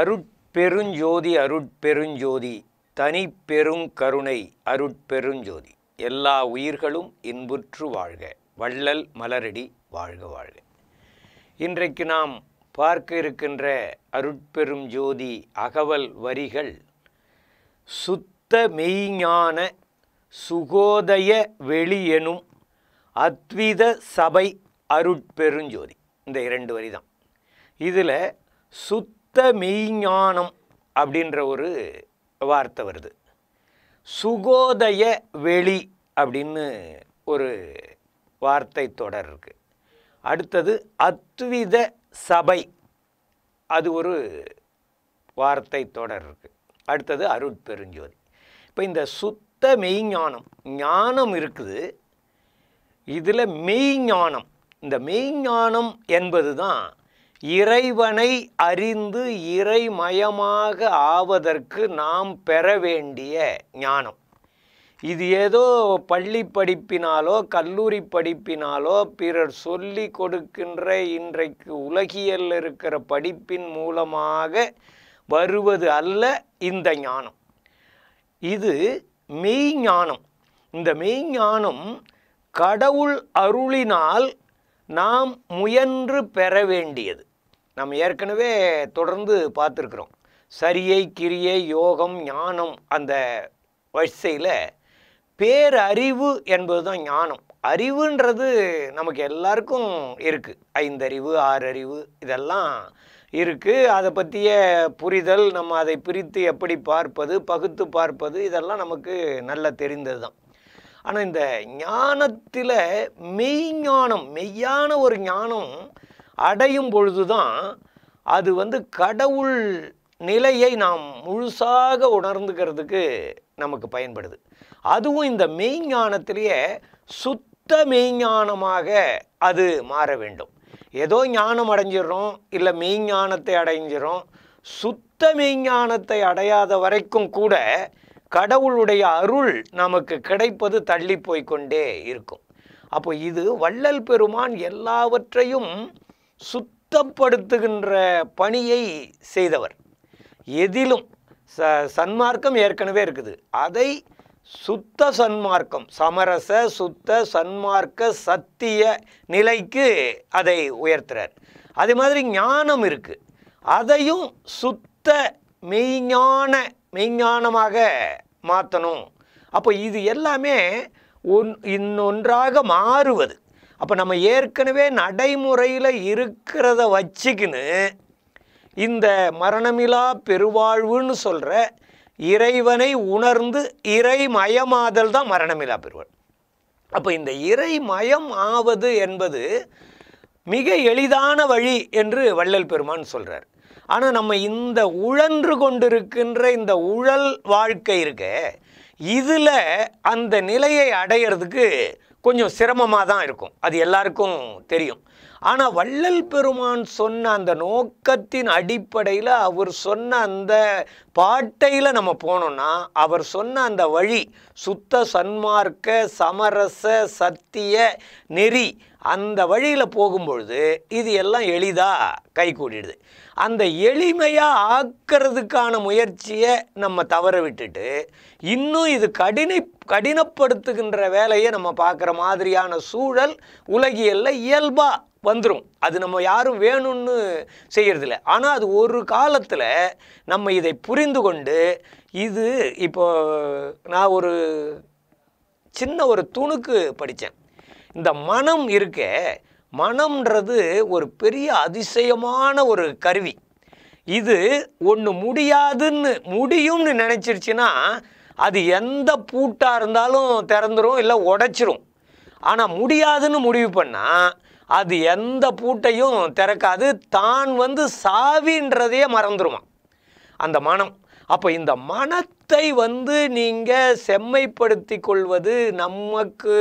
அருட்பெருஞ்சோதி அருட்பெருஞ்சோதி தனி பெருங்கருணை அருட்பெருஞ்சோதி எல்லா உயிர்களும் இன்புற்று வாழ்க வள்ளல் மலரடி வாழ்க வாழ்க இன்றைக்கு நாம் பார்க்க இருக்கின்ற அருட்பெரும் ஜோதி அகவல் வரிகள் சுத்த மெய்ஞான சுகோதய வெளி எனும் அத்வித சபை அருட்பெருஞ்சோதி இந்த இரண்டு வரி தான் இதில் சுத்த சுத்த மெய்ஞானம் அப்படின்ற ஒரு வார்த்தை வருது சுகோதய வெளி அப்படின்னு ஒரு வார்த்தை தொடர் இருக்குது அடுத்தது அத்வித சபை அது ஒரு வார்த்தை தொடர் இருக்குது அடுத்தது அருட்பெருஞ்சோதி இப்போ இந்த சுத்த மெய்ஞானம் ஞானம் இருக்குது இதில் மெய்ஞானம் இந்த மெய்ஞானம் என்பது தான் இறைவனை அறிந்து இறைமயமாக ஆவதற்கு நாம் பெற வேண்டிய ஞானம் இது ஏதோ பள்ளி படிப்பினாலோ கல்லூரி படிப்பினாலோ பிறர் சொல்லி கொடுக்கின்ற இன்றைக்கு உலகியல் இருக்கிற படிப்பின் மூலமாக வருவது அல்ல இந்த ஞானம் இது மெய்ஞானம் இந்த மெய்ஞானம் கடவுள் அருளினால் நாம் முயன்று பெற வேண்டியது நம்ம ஏற்கனவே தொடர்ந்து பார்த்துருக்குறோம் சரியை கிரியை யோகம் ஞானம் அந்த வரிசையில் பேரறிவு என்பது தான் ஞானம் அறிவுன்றது நமக்கு எல்லாருக்கும் இருக்குது ஐந்தறிவு ஆறறிவு இதெல்லாம் இருக்குது அதை பற்றிய புரிதல் நம்ம அதை பிரித்து எப்படி பார்ப்பது பகுத்து பார்ப்பது இதெல்லாம் நமக்கு நல்லா தெரிந்தது தான் ஆனால் இந்த ஞானத்தில் மெய்ஞானம் மெய்யான ஒரு ஞானம் அடையும் பொழுது தான் அது வந்து கடவுள் நிலையை நாம் முழுசாக உணர்ந்துக்கிறதுக்கு நமக்கு பயன்படுது அதுவும் இந்த மெய்ஞானத்திலேயே சுத்த மெய்ஞானமாக அது மாற வேண்டும் ஏதோ ஞானம் அடைஞ்சிடறோம் இல்லை மெய்ஞானத்தை அடைஞ்சிடும் சுத்த மெய்ஞானத்தை அடையாத வரைக்கும் கூட கடவுளுடைய அருள் நமக்கு கிடைப்பது தள்ளி போய்கொண்டே இருக்கும் அப்போ இது வள்ளல் பெருமான் எல்லாவற்றையும் சுத்தப்படுத்துகின்ற பணியை செய்தவர் எதிலும் ச சன்மார்க்கம் ஏற்கனவே இருக்குது அதை சுத்த சன்மார்க்கம் சமரச சுத்த சன்மார்க்க சத்திய நிலைக்கு அதை உயர்த்துறார் அதே மாதிரி ஞானம் இருக்குது அதையும் சுத்த மெய்ஞான மெய்ஞானமாக மாற்றணும் அப்போ இது எல்லாமே ஒன் இன்னொன்றாக மாறுவது அப்போ நம்ம ஏற்கனவே நடைமுறையில் இருக்கிறத வச்சுக்கின்னு இந்த மரணமிலா பெருவாழ்வுன்னு சொல்கிற இறைவனை உணர்ந்து இறைமயமாதல் தான் மரணமிலா பெருவாழ் அப்போ இந்த இறைமயம் ஆவது என்பது மிக எளிதான வழி என்று வள்ளல் பெருமான் சொல்கிறார் ஆனால் நம்ம இந்த உழன்று கொண்டிருக்கின்ற இந்த உழல் வாழ்க்கை இருக்க இதில் அந்த நிலையை அடையிறதுக்கு கொஞ்சம் சிரமமாக தான் இருக்கும் அது எல்லாருக்கும் தெரியும் ஆனால் வள்ளல் பெருமான் சொன்ன அந்த நோக்கத்தின் அடிப்படையில் அவர் சொன்ன அந்த பாட்டையில் நம்ம போனோம்னா அவர் சொன்ன அந்த வழி சுத்த சன்மார்க்க சமரச சத்திய நெறி அந்த வழியில் போகும்பொழுது இது எல்லாம் எளிதாக கை கூடிடுது அந்த எளிமையாக ஆக்கிறதுக்கான முயற்சியை நம்ம தவற விட்டுட்டு இன்னும் இது கடினை கடினப்படுத்துகின்ற வேலையை நம்ம பார்க்குற மாதிரியான சூழல் உலகியலில் இயல்பாக வந்துடும் அது நம்ம யாரும் வேணும்னு செய்கிறதில்ல ஆனால் அது ஒரு காலத்தில் நம்ம இதை புரிந்து கொண்டு இது இப்போ நான் ஒரு சின்ன ஒரு துணுக்கு படித்தேன் இந்த மனம் இருக்கே மனம்ன்றது ஒரு பெரிய அதிசயமான ஒரு கருவி இது ஒன்று முடியாதுன்னு முடியும்னு நினச்சிருச்சுன்னா அது எந்த பூட்டாக இருந்தாலும் திறந்துடும் இல்லை உடைச்சிரும் ஆனால் முடியாதுன்னு முடிவு பண்ணால் அது எந்த பூட்டையும் திறக்காது தான் வந்து சாவின்றதையே மறந்துடுமா அந்த மனம் அப்போ இந்த மனத்தை வந்து நீங்கள் செம்மைப்படுத்தி கொள்வது நமக்கு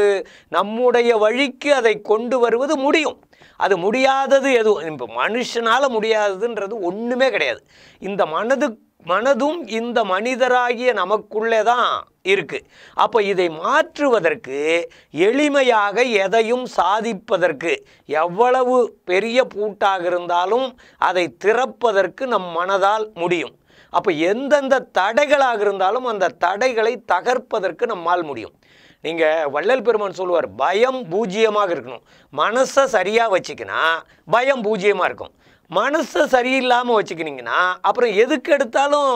நம்முடைய வழிக்கு அதை கொண்டு வருவது முடியும் அது முடியாதது எதுவும் இப்போ மனுஷனால் முடியாததுன்றது ஒன்றுமே கிடையாது இந்த மனது மனதும் இந்த மனிதராகிய நமக்குள்ளே தான் இருக்குது அப்போ இதை மாற்றுவதற்கு எளிமையாக எதையும் சாதிப்பதற்கு எவ்வளவு பெரிய பூட்டாக இருந்தாலும் அதை திறப்பதற்கு நம் மனதால் முடியும் அப்போ எந்தெந்த தடைகளாக இருந்தாலும் அந்த தடைகளை தகர்ப்பதற்கு நம்மால் முடியும் நீங்கள் வள்ளல் பெருமான் சொல்லுவார் பயம் பூஜ்ஜியமாக இருக்கணும் மனசை சரியாக வச்சுக்கினா பயம் பூஜ்ஜியமாக இருக்கும் மனசை சரியில்லாமல் வச்சுக்கினீங்கன்னா அப்புறம் எதுக்கு எடுத்தாலும்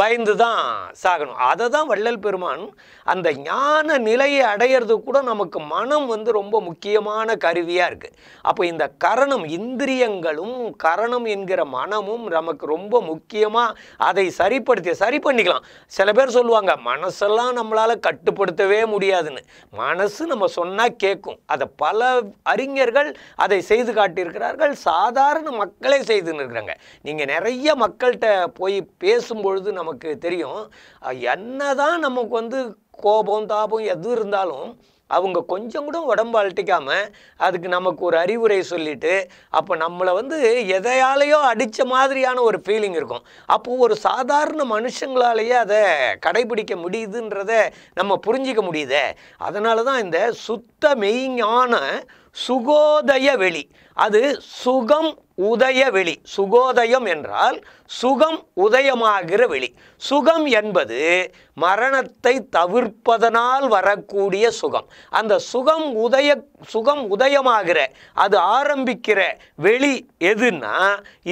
பயந்து தான் சாகணும் அதை தான் வள்ளல் பெருமான் அந்த ஞான நிலையை அடையிறது கூட நமக்கு மனம் வந்து ரொம்ப முக்கியமான கருவியாக இருக்குது அப்போ இந்த கரணம் இந்திரியங்களும் கரணம் என்கிற மனமும் நமக்கு ரொம்ப முக்கியமாக அதை சரிப்படுத்தி சரி பண்ணிக்கலாம் சில பேர் சொல்லுவாங்க மனசெல்லாம் நம்மளால் கட்டுப்படுத்தவே முடியாதுன்னு மனசு நம்ம சொன்னால் கேட்கும் அதை பல அறிஞர்கள் அதை செய்து காட்டியிருக்கிறார்கள் சாதாரண மக்கள் மக்களே செய்துன்னு இருக்கிறாங்க நீங்கள் நிறைய மக்கள்கிட்ட போய் பேசும்பொழுது நமக்கு தெரியும் என்ன தான் நமக்கு வந்து கோபம் தாபம் எது இருந்தாலும் அவங்க கொஞ்சம் கூட உடம்பு அழட்டிக்காமல் அதுக்கு நமக்கு ஒரு அறிவுரை சொல்லிவிட்டு அப்போ நம்மளை வந்து எதையாலேயோ அடித்த மாதிரியான ஒரு ஃபீலிங் இருக்கும் அப்போது ஒரு சாதாரண மனுஷங்களாலேயே அதை கடைபிடிக்க முடியுதுன்றத நம்ம புரிஞ்சிக்க முடியுதே அதனால தான் இந்த சுத்த மெய்ஞான சுகோதய வெளி அது சுகம் உதய வெளி சுகோதயம் என்றால் சுகம் உதயமாகிற வெளி சுகம் என்பது மரணத்தை தவிர்ப்பதனால் வரக்கூடிய சுகம் அந்த சுகம் உதய சுகம் உதயமாகிற அது ஆரம்பிக்கிற வெளி எதுன்னா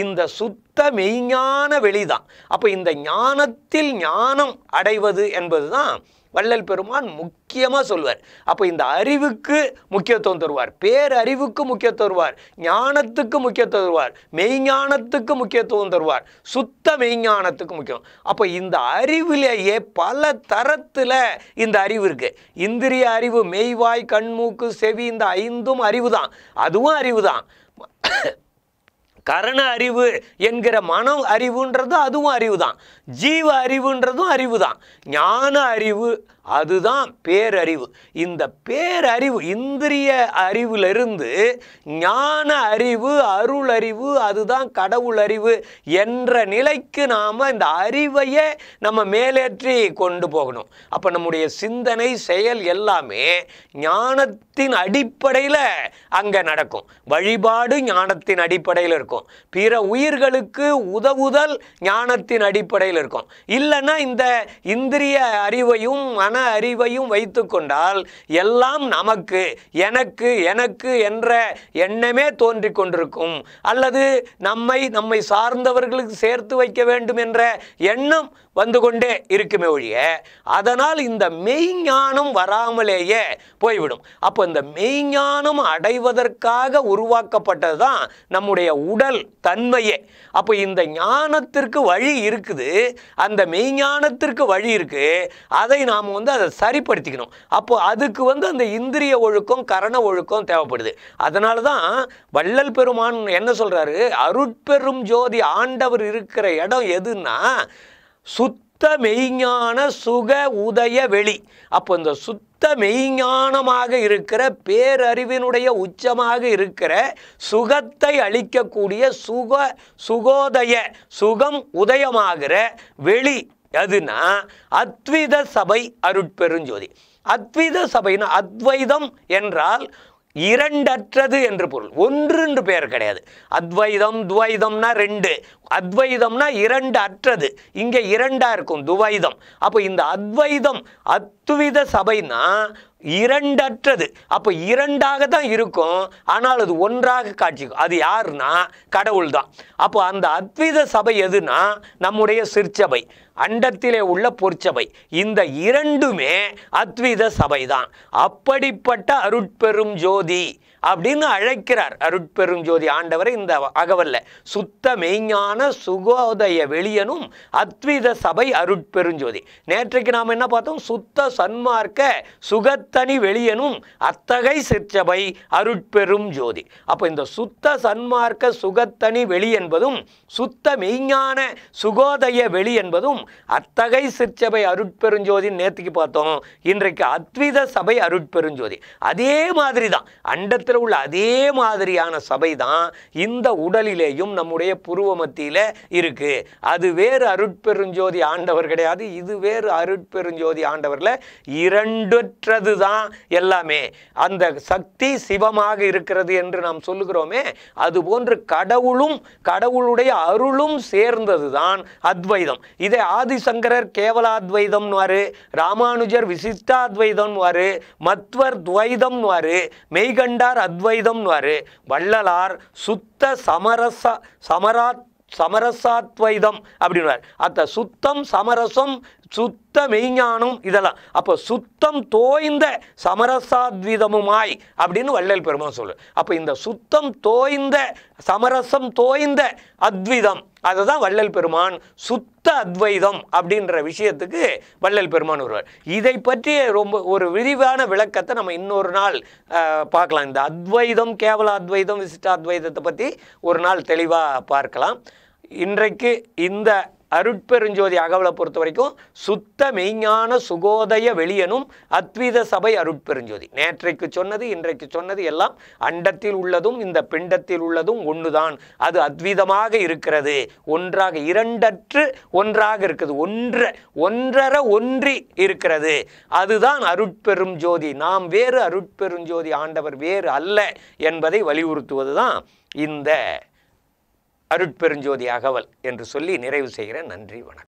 இந்த சுத்த மெய்ஞான வெளிதான் அப்போ இந்த ஞானத்தில் ஞானம் அடைவது என்பது தான் வள்ளல் பெருமான் முக்கியமாக சொல்வார் அப்போ இந்த அறிவுக்கு முக்கியத்துவம் தருவார் பேரறிவுக்கு முக்கியத்துவம் தருவார் ஞானத்துக்கு முக்கியத்துவம் தருவார் மெய்ஞானத்துக்கு முக்கியத்துவம் தருவார் சுத்த மெய்ஞானத்துக்கு முக்கியம் அப்போ இந்த அறிவிலேயே பல தரத்தில் இந்த அறிவு இருக்குது இந்திரிய அறிவு மெய்வாய் கண்மூக்கு செவி இந்த ஐந்தும் அறிவு தான் அதுவும் அறிவு தான் கரண அறிவு என்கிற மனம் அறிவுன்றதும் அதுவும் அறிவு தான் ஜீவ அறிவுன்றதும் அறிவு தான் ஞான அறிவு அதுதான் பேரறிவு இந்த பேரறிவு இந்திரிய அறிவிலிருந்து ஞான அறிவு அருள் அறிவு அதுதான் கடவுள் அறிவு என்ற நிலைக்கு நாம் இந்த அறிவையே நம்ம மேலேற்றி கொண்டு போகணும் அப்போ நம்முடைய சிந்தனை செயல் எல்லாமே ஞானத்தின் அடிப்படையில் அங்கே நடக்கும் வழிபாடு ஞானத்தின் அடிப்படையில் இருக்கும் இருக்கும் பிற உயிர்களுக்கு உதவுதல் ஞானத்தின் அடிப்படையில் இருக்கும் இல்லைன்னா இந்த இந்திரிய அறிவையும் மன அறிவையும் வைத்து கொண்டால் எல்லாம் நமக்கு எனக்கு எனக்கு என்ற எண்ணமே தோன்றி கொண்டிருக்கும் அல்லது நம்மை நம்மை சார்ந்தவர்களுக்கு சேர்த்து வைக்க வேண்டும் என்ற எண்ணம் வந்து கொண்டே இருக்குமே ஒழிய அதனால் இந்த மெய்ஞானம் வராமலேயே போய்விடும் அப்போ இந்த மெய்ஞானம் அடைவதற்காக உருவாக்கப்பட்டது தான் நம்முடைய உடல் தன்மையே அப்போ இந்த ஞானத்திற்கு வழி இருக்குது அந்த மெய்ஞானத்திற்கு வழி இருக்குது அதை நாம் வந்து அதை சரிப்படுத்திக்கணும் அப்போ அதுக்கு வந்து அந்த இந்திரிய ஒழுக்கம் கரண ஒழுக்கம் தேவைப்படுது அதனால தான் வள்ளல் பெருமான் என்ன சொல்கிறாரு அருட்பெரும் ஜோதி ஆண்டவர் இருக்கிற இடம் எதுன்னா சுத்த மெய்ஞான சுக உதய வெளி அப்போ இந்த சுத்த மெய்ஞானமாக இருக்கிற பேரறிவினுடைய உச்சமாக இருக்கிற சுகத்தை அளிக்கக்கூடிய சுக சுகோதய சுகம் உதயமாகிற வெளி அதுனா அத்வித சபை அருட்பெருஞ்சோதி அத்வித சபைனா அத்வைதம் என்றால் இரண்டற்றது என்று பொருள் ஒன்று என்று பெயர் கிடையாது அத்வைதம் துவைதம்னா ரெண்டு அத்வைதம்னா இரண்டு அற்றது இங்கே இரண்டா இருக்கும் துவைதம் அப்போ இந்த அத்வைதம் அத்துவித சபைனா இரண்டற்றது அப்போ இரண்டாக தான் இருக்கும் ஆனால் அது ஒன்றாக காட்சிக்கும் அது யாருன்னா கடவுள் தான் அப்போ அந்த அத்வித சபை எதுனா நம்முடைய சிற்சபை அண்டத்திலே உள்ள பொற்சபை இந்த இரண்டுமே அத்வித சபை தான் அப்படிப்பட்ட அருட்பெரும் ஜோதி அப்படின்னு அழைக்கிறார் அருட்பெரும் ஜோதி ஆண்டவரை இந்த அகவல்ல சுத்த மெய்ஞான சுகோதய வெளியனும் அத்வித சபை அருட்பெருஞ்சோதி நேற்றைக்கு நாம் என்ன பார்த்தோம் சுத்த சன்மார்க்க சுகத்தனி வெளியனும் அத்தகை சிற்சபை அருட்பெரும் ஜோதி அப்போ இந்த சுத்த சன்மார்க்க சுகத்தனி வெளி என்பதும் சுத்த மெய்ஞான சுகோதய வெளி என்பதும் அத்தகை சிற்சபை அருட்பெருஞ்சோதின்னு நேற்றுக்கு பார்த்தோம் இன்றைக்கு அத்வித சபை அருட்பெருஞ்சோதி அதே மாதிரி தான் அண்டத்து உலகத்தில் உள்ள அதே மாதிரியான சபை தான் இந்த உடலிலேயும் நம்முடைய புருவ மத்தியில் இருக்குது அது வேறு அருட்பெருஞ்சோதி ஆண்டவர் கிடையாது இது வேறு அருட்பெருஞ்சோதி ஆண்டவரில் இரண்டுற்றது தான் எல்லாமே அந்த சக்தி சிவமாக இருக்கிறது என்று நாம் சொல்லுகிறோமே அது போன்று கடவுளும் கடவுளுடைய அருளும் சேர்ந்தது தான் அத்வைதம் இதை ஆதிசங்கரர் வாரு ராமானுஜர் வாரு மத்வர் வாரு மெய்கண்டார் அத்வைதம்னுவார் வள்ளலார் சுத்த சமரச சமரா சமரசாத்வைதம் அப்படின்னுவார் அத்த சுத்தம் சமரசம் சுத்த மெய்ஞானம் இதெல்லாம் அப்போ சுத்தம் தோய்ந்த சமரசாத்விதமுமாய் அப்படின்னு வள்ளல் பெருமான் சொல்லு அப்போ இந்த சுத்தம் தோய்ந்த சமரசம் தோய்ந்த அத்விதம் அதுதான் வள்ளல் பெருமான் சுத்த அத்வைதம் அப்படின்ற விஷயத்துக்கு வள்ளல் பெருமான் ஒருவர் இதை பற்றிய ரொம்ப ஒரு விரிவான விளக்கத்தை நம்ம இன்னொரு நாள் பார்க்கலாம் இந்த அத்வைதம் கேவல அத்வைதம் விசிஷ்ட அத்வைதத்தை பற்றி ஒரு நாள் தெளிவாக பார்க்கலாம் இன்றைக்கு இந்த அருட்பெருஞ்சோதி அகவலை பொறுத்த வரைக்கும் சுத்த மெய்ஞான சுகோதய வெளியனும் அத்வித சபை அருட்பெருஞ்சோதி நேற்றைக்கு சொன்னது இன்றைக்கு சொன்னது எல்லாம் அண்டத்தில் உள்ளதும் இந்த பிண்டத்தில் உள்ளதும் ஒன்றுதான் அது அத்விதமாக இருக்கிறது ஒன்றாக இரண்டற்று ஒன்றாக இருக்குது ஒன்று ஒன்றரை ஒன்றி இருக்கிறது அதுதான் அருட்பெரும் ஜோதி நாம் வேறு அருட்பெருஞ்சோதி ஆண்டவர் வேறு அல்ல என்பதை வலியுறுத்துவது தான் இந்த அருட்பெருஞ்சோதி அகவல் என்று சொல்லி நிறைவு செய்கிறேன் நன்றி வணக்கம்